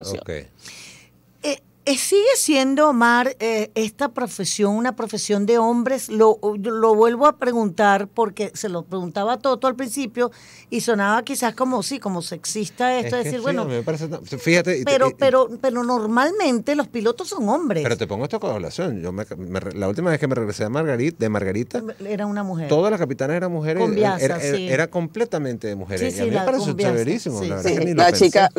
Okay. Eh, sigue siendo, Omar, eh, esta profesión una profesión de hombres. Lo, vuelvo a preguntar porque se lo preguntaba a Toto al principio y sonaba quizás como, sí, como sexista esto, decir, bueno, fíjate. Pero, pero, pero normalmente los pilotos son hombres. Pero te pongo esto con relación. Yo la última vez que me regresé a Margarita, de Margarita, era una mujer. Todas las capitanas eran mujeres. era, completamente de mujeres. Sí, a mí me parece chéverísimo. las chicas de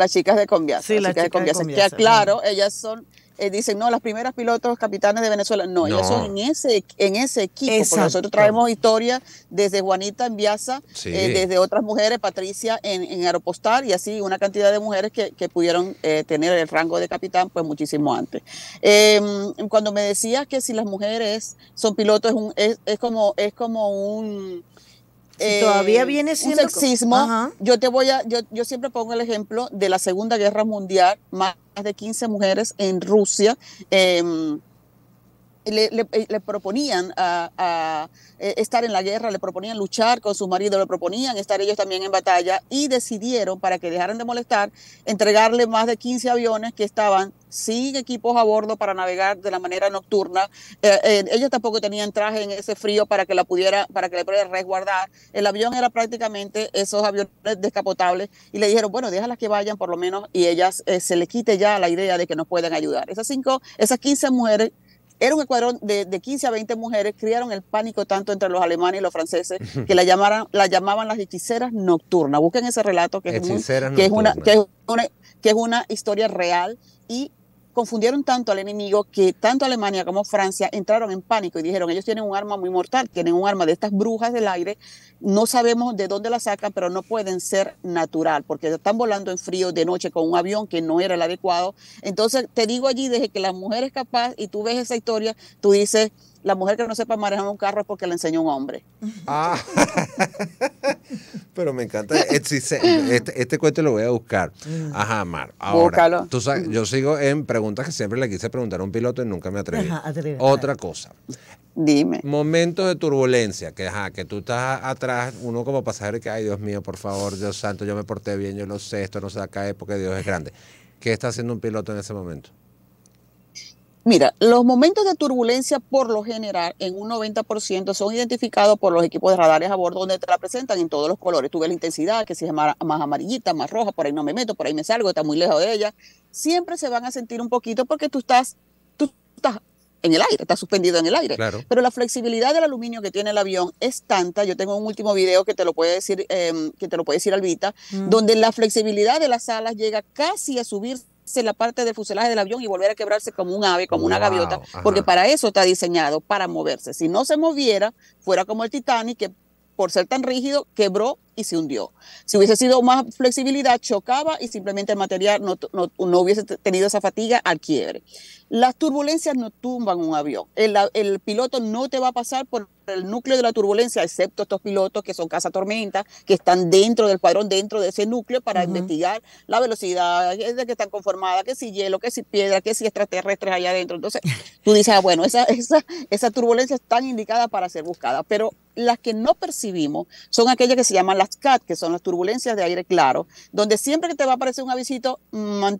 Sí, las chicas de Conviasa. Que aclaro, ellas son eh, dicen, no, las primeras pilotos capitanes de Venezuela. No, son en ese, en ese equipo. nosotros traemos historia desde Juanita en Viaza, eh, desde otras mujeres, Patricia en, Aeropostal y así una cantidad de mujeres que, pudieron eh, tener el rango de capitán pues muchísimo antes. Em, cuando me decías que si las mujeres son pilotos, es como, es como un todavía eh, viene siendo un sexismo. Yo te voy a, yo, yo siempre pongo el ejemplo de la Segunda Guerra Mundial, más de 15 mujeres en Rusia. Eh, le, le, eh, proponían eh, estar en la guerra, le proponían luchar con su marido, le proponían estar ellos también en batalla y decidieron, para que dejaran de molestar, entregarle más de 15 aviones que estaban sin equipos a bordo para navegar de la manera nocturna. Eh, ellos tampoco tenían traje en ese frío para que la pudiera, para que le pudiera resguardar. El avión era prácticamente esos aviones descapotables y le dijeron, bueno, déjalas que vayan por lo menos y ellas se le quite ya la idea de que nos pueden ayudar. Esas cinco, esas 15 mujeres era un escuadrón de, 15 a 20 mujeres, criaron el pánico tanto entre los alemanes y los franceses que la, llamaran, la llamaban las hechiceras nocturnas. Busquen ese relato que, es, una, que, es, una, que es una historia real y confundieron tanto al enemigo que tanto Alemania como Francia entraron en pánico y dijeron, ellos tienen un arma muy mortal, tienen un arma de estas brujas del aire, no sabemos de dónde la sacan, pero no pueden ser natural, porque están volando en frío de noche con un avión que no era el adecuado. Entonces, te digo allí, desde que la mujer es capaz y tú ves esa historia, tú dices, la mujer que no sepa manejar un carro es porque le enseñó un hombre. Ah, pero me encanta. Eh, este, este, cuento lo voy a buscar. Mm. Ajá, Mar. Ahora, Tú sabes, yo sigo en preguntas que siempre le quise preguntar a un piloto y nunca me atreví. Ajá, Otra cosa. Dime. Momentos de turbulencia, que, ajá, que tú estás atrás, uno como pasajero que, ay Dios mío, por favor, Dios santo, yo me porté bien, yo lo sé, esto no se caer porque Dios es grande. ¿Qué está haciendo un piloto en ese momento? Mira, los momentos de turbulencia por lo general en un 90% son identificados por los equipos de radares a bordo donde te la presentan en todos los colores. Tú ves la intensidad, que si es más, amarillita, más roja, por ahí no me meto, por ahí me salgo, está muy lejos de ella. Siempre se van a sentir un poquito porque tú estás, tú estás en el aire, estás suspendido en el aire. Claro. Pero la flexibilidad del aluminio que tiene el avión es tanta, yo tengo un último video que te lo puede decir, eh, que te lo puede decir Albita, mm. donde la flexibilidad de las alas llega casi a subirse la parte de fuselaje del avión y volver a quebrarse como un ave, como una gaviota, porque para eso está diseñado, para moverse. Si no se moviera, fuera como el Titanic, que por ser tan rígido, quebró y se hundió. Si hubiese sido más flexibilidad, chocaba y simplemente el material no, hubiese tenido esa fatiga al quiebre. Las turbulencias no tumban un avión. El, el, piloto no te va a pasar por el núcleo de la turbulencia, excepto estos pilotos que son casa tormenta, que están dentro del cuadrón, dentro de ese núcleo para investigar la velocidad, de que están conformadas, que si hielo, que si piedra, que si extraterrestres allá adentro. Entonces, tú dices, ah, bueno, esa, esa, esa turbulencia está indicada para ser buscada, pero las que no percibimos son aquellas que se llaman las CAT, que son las turbulencias de aire claro, donde siempre que te va a aparecer un avisito,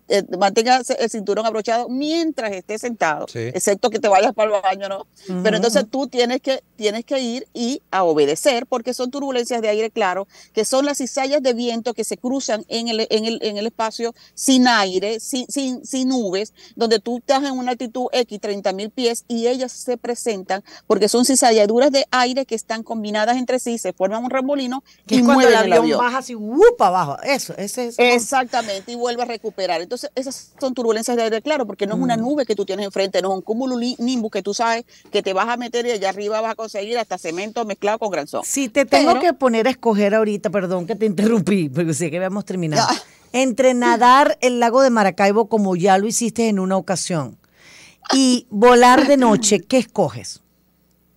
eh, mantenga el cinturón abrochado mientras estés sentado, excepto que te vayas para el baño, ¿no? Pero entonces tú tienes que, tienes que ir y a obedecer, porque son turbulencias de aire claro, que son las cizallas de viento que se cruzan en el, en el, espacio sin aire, sin, sin, sin nubes, donde tú estás en una altitud X, 30 mil pies, y ellas se presentan porque son cizalladuras de aire que están combinadas entre sí, se forman un remolino y cuando el avión, el baja así, uh, abajo. Eso, ese es. Exactamente, y vuelve a recuperar. Entonces, esas son turbulencias de aire, claro, porque no es una mm. nube que tú tienes enfrente, no es un cúmulo nimbus que tú sabes que te vas a meter y allá arriba vas a conseguir hasta cemento mezclado con sol Si te tengo que poner a escoger ahorita, perdón que te interrumpí, porque sé que habíamos terminado. Entre nadar el lago de Maracaibo, como ya lo hiciste en una ocasión, y volar de noche, ¿qué escoges?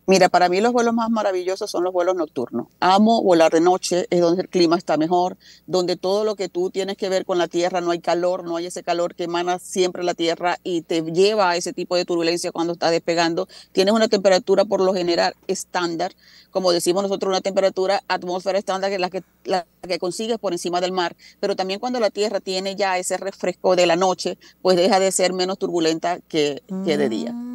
Mira, para mí los vuelos más maravillosos son los vuelos nocturnos. Amo volar de noche, es donde el clima está mejor, donde todo lo que tú tienes que ver con la tierra, no hay calor, no hay ese calor que emana siempre la tierra y te lleva a ese tipo de turbulencia cuando está despegando. Tienes una temperatura por lo general estándar, como decimos nosotros, una temperatura atmósfera estándar que es la que, que consigues por encima del mar. Pero también cuando la tierra tiene ya ese refresco de la noche, pues deja de ser menos turbulenta que, que de día. Mm.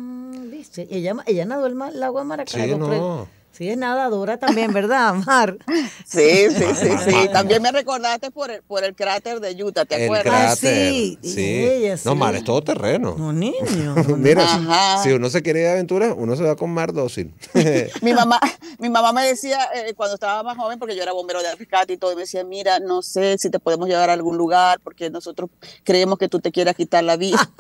Ella, ella nadó el, el agua de Maracaibo. Sí, no. Sí, es nadadora también, ¿verdad, Mar? Sí, sí, sí, sí. También me recordaste por el, cráter de Utah, ¿te acuerdas? Ah, sí. sí. sí. No, Mar es todo terreno. No, niño. Mira, si uno se quiere ir de aventura, uno se va con Mar dócil. mi, mamá, mi mamá me decía eh, cuando estaba más joven, porque yo era bombero de rescate y todo, y me decía, mira, no sé si te podemos llevar a algún lugar porque nosotros creemos que tú te quieras quitar la vida.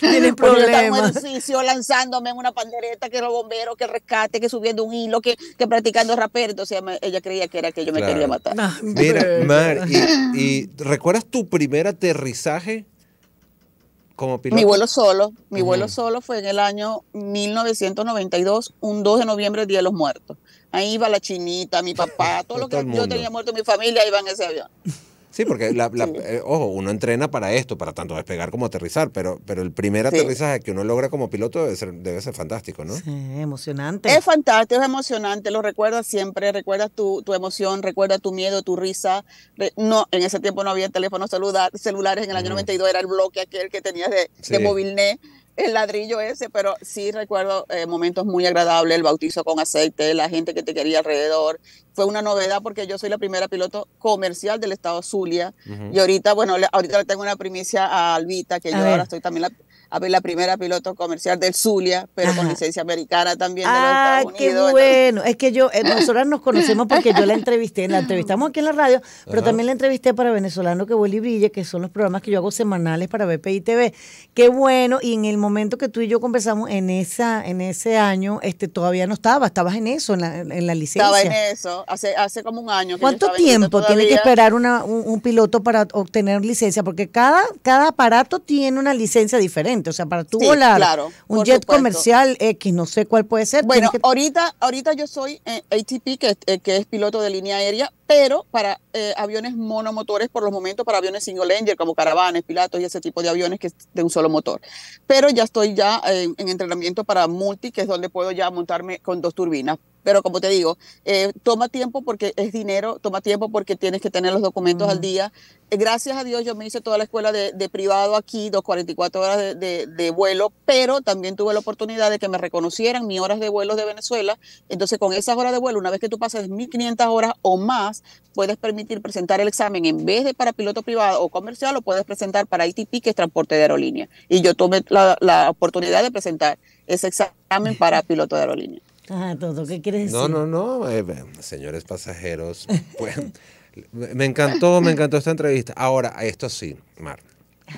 Tienes problemas. Yo estaba en lanzándome en una pandereta que era bombero que rescate, que subiendo un hilo, que, que practicando rapero. Entonces ella creía que era que yo me quería matar. Ah, mira, Mar, y, ¿recuerdas tu primer aterrizaje? Como piloto? Mi vuelo solo, mi vuelo solo fue en el año 1992, un 2 de noviembre, Día de los Muertos. Ahí iba la chinita, mi papá, todo, todo lo que yo tenía muerto, mi familia iba en ese avión. Sí, porque, la, eh, ojo, uno entrena para esto, para tanto despegar como aterrizar, pero, pero el primer aterrizaje que uno logra como piloto debe ser, debe ser fantástico, ¿no? Sí, emocionante. Es fantástico, es emocionante, lo recuerdas siempre, recuerdas tu, emoción, recuerdas tu miedo, tu risa. No, en ese tiempo no había teléfonos celulares, en el año 92 era el bloque aquel que tenías de, sí. de el ladrillo ese, pero sí recuerdo eh, momentos muy agradables, el bautizo con aceite, la gente que te quería alrededor. Fue una novedad porque yo soy la primera piloto comercial del estado Zulia y ahorita, bueno, ahorita le tengo una primicia a Albita, que yo ahora estoy también la, la primera piloto comercial del Zulia, pero con licencia americana también. De los Estados Unidos, qué bueno. Es que yo, eh, nosotros nos conocemos porque yo la entrevisté, la entrevistamos aquí en la radio, pero también la entrevisté para Venezolano que vuelve y que son los programas que yo hago semanales para BPI TV. Qué bueno. Y en el momento que tú y yo conversamos en esa, en ese año, este, todavía no estaba, estabas en eso, en la, licencia. Estaba en eso, hace, hace como un año. ¿Cuánto tiempo tiene que esperar una, un, un piloto para obtener licencia? Porque cada, cada aparato tiene una licencia diferente. O sea, para tú volar un jet comercial X, no sé cuál puede ser. Bueno, ahorita, ahorita yo soy eh, ATP, que, eh, que es piloto de línea aérea, pero para eh, aviones monomotores por los momentos, para aviones single engine, como caravanas, pilatos y ese tipo de aviones que es de un solo motor. Pero ya estoy ya en entrenamiento para multi, que es donde puedo ya montarme con dos turbinas. Pero como te digo, eh, toma tiempo porque es dinero, toma tiempo porque tienes que tener los documentos al mm. día. Eh, gracias a Dios yo me hice toda la escuela de, privado aquí, 244 horas de, de, de, vuelo, pero también tuve la oportunidad de que me reconocieran mis horas de vuelo de Venezuela. Entonces con esas horas de vuelo, una vez que tú pases 1.500 horas o más, puedes permitir presentar el examen en vez de para piloto privado o comercial, lo puedes presentar para ITP, que es transporte de aerolínea. Y yo tomé la, la oportunidad de presentar ese examen para piloto de aerolínea. Ajá, ah, todo. ¿Qué quieres decir? No, no, no. Eh, señores pasajeros, pues, me encantó, me encantó esta entrevista. Ahora, esto sí, Mar.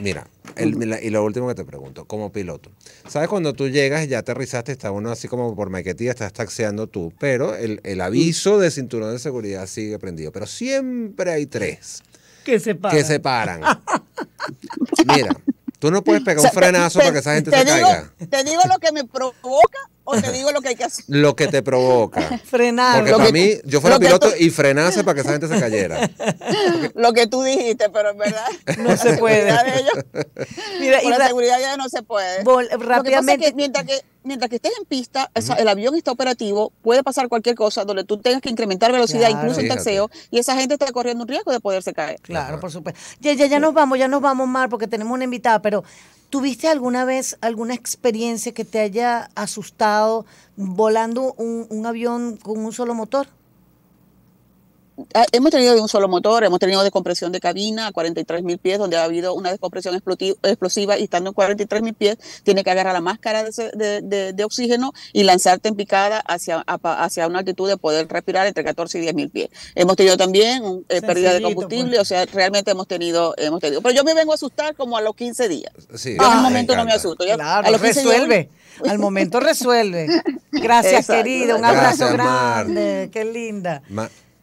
Mira, y lo último que te pregunto, como piloto, ¿sabes cuando tú llegas ya aterrizaste, está uno así como por maquetilla, estás taxeando tú, pero el, aviso de cinturón de seguridad sigue prendido, pero siempre hay tres que se paran. Que Mira, tú no puedes pegar un frenazo para que esa gente se caiga. Te digo lo que me provoca o te digo lo que hay que hacer? Lo que te provoca. Frenar. Porque para mí, yo fuera piloto y frenase para que esa gente se cayera. lo que tú dijiste, pero en verdad. No se puede. y la seguridad ya no se puede. rápidamente. mientras que mientras que estés en pista, el avión está operativo, puede pasar cualquier cosa donde tú tengas que incrementar velocidad, incluso en taxeo, y esa gente está corriendo un riesgo de poderse caer. Claro, por supuesto. Ya, ya, nos vamos, ya nos vamos mal porque tenemos una invitada, pero ¿Tuviste alguna vez alguna experiencia que te haya asustado volando un, avión con un solo motor? Ah, hemos tenido de un solo motor, hemos tenido descompresión de cabina a 43 mil pies, donde ha habido una descompresión explosiva y estando en 43 mil pies, tiene que agarrar la máscara de, oxígeno y lanzarte en picada hacia, hacia una altitud de poder respirar entre 14 y 10 mil pies. Hemos tenido también eh, pérdida de pues. combustible, o sea, realmente hemos tenido, hemos tenido. Pero yo me vengo a asustar como a los 15 días. en un ah, momento no me asusto. claro, resuelve. al momento resuelve. Gracias, querido Un abrazo grande. Qué linda.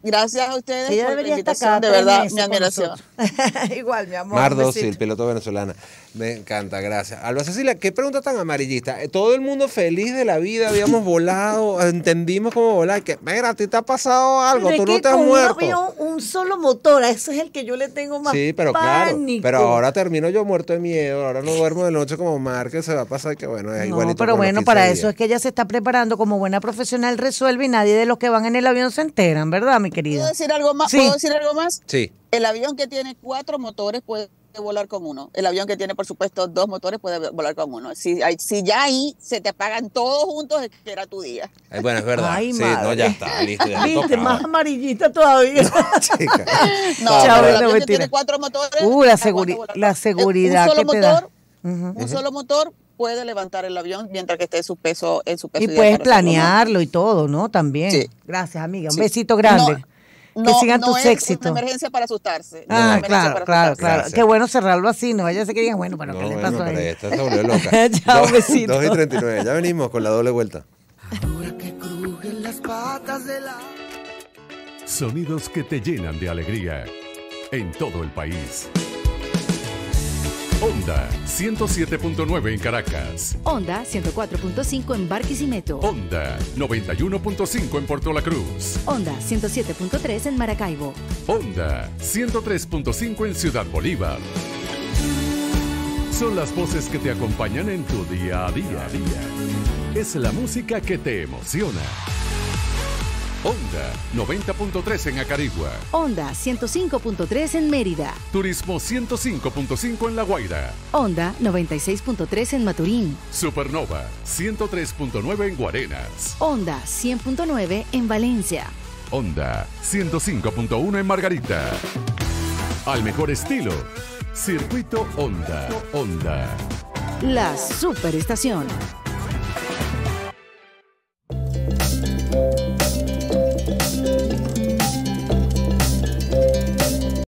Gracias a ustedes por la de verdad, mi admiración. Igual, mi amor. Mar Dócil, piloto venezolana. Me encanta, gracias. Alba Cecilia, qué pregunta tan amarillista. Eh, todo el mundo feliz de la vida, habíamos volado, entendimos cómo volar. Que, mira, a ti te ha pasado algo, tú no te has muerto. Un, avión, un solo motor, ese es el que yo le tengo más Sí, pero claro, pero ahora termino yo muerto de miedo, ahora no duermo de noche como Mar, que se va a pasar que bueno, es no, pero bueno, para eso es que ella se está preparando como buena profesional, resuelve y nadie de los que van en el avión se enteran, ¿verdad, mi ¿Puedo decir algo más? Sí. ¿Puedo decir algo más? El avión que tiene cuatro motores puede volar con uno. El avión que tiene, por supuesto, dos motores puede volar con uno. Si, si ya ahí se te apagan todos juntos, es que era tu día. Ay, bueno, es verdad. sí, no, ya está, listo. Ya más amarillita todavía. No, el avión que tiene cuatro motores. Uh, la, seguridad la seguridad. Un solo motor, un solo motor puede levantar el avión mientras que esté su peso en su peso. Y puedes planearlo y todo, ¿no? También. Sí. Gracias, amiga. Un sí. besito grande. No, que no, sigan no tus es éxitos. Una emergencia para asustarse. Ah, claro, para claro, asustarse. claro. Qué bueno cerrarlo así, ¿no? Ella se quería, bueno, pero ¿qué le pasó bueno, ella? Esta se volvió loca. ya, un besito. 2 y 39. Ya venimos con la doble vuelta. Ahora que crujen las patas de la... Sonidos que te llenan de alegría en todo el país. Onda 107.9 en Caracas. Onda 104.5 en Barquisimeto. Onda 91.5 en Puerto La Cruz. Onda 107.3 en Maracaibo. Onda 103.5 en Ciudad Bolívar. Son las voces que te acompañan en tu día a día. Es la música que te emociona. Onda 90.3 en Acarigua. Onda 105.3 en Mérida. Turismo 105.5 en La Guaira. Onda 96.3 en Maturín. Supernova, 103.9 en Guarenas. Onda 100.9 en Valencia. Onda 105.1 en Margarita. Al mejor estilo. Circuito Onda. Onda. La superestación.